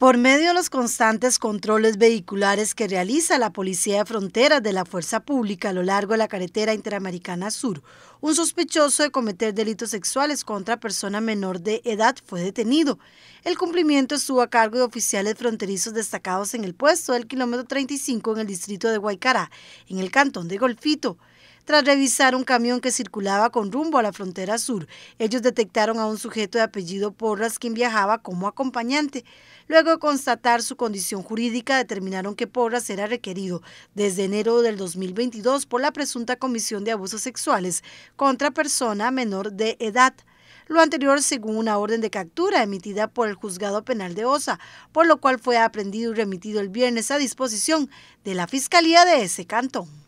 Por medio de los constantes controles vehiculares que realiza la Policía de Fronteras de la Fuerza Pública a lo largo de la carretera interamericana sur, un sospechoso de cometer delitos sexuales contra persona menor de edad fue detenido. El cumplimiento estuvo a cargo de oficiales fronterizos destacados en el puesto del kilómetro 35 en el distrito de Guaycará, en el cantón de Golfito. Tras revisar un camión que circulaba con rumbo a la frontera sur, ellos detectaron a un sujeto de apellido Porras quien viajaba como acompañante. Luego de constatar su condición jurídica, determinaron que Porras era requerido desde enero del 2022 por la presunta comisión de abusos sexuales contra persona menor de edad lo anterior según una orden de captura emitida por el juzgado penal de Osa, por lo cual fue aprendido y remitido el viernes a disposición de la Fiscalía de ese cantón.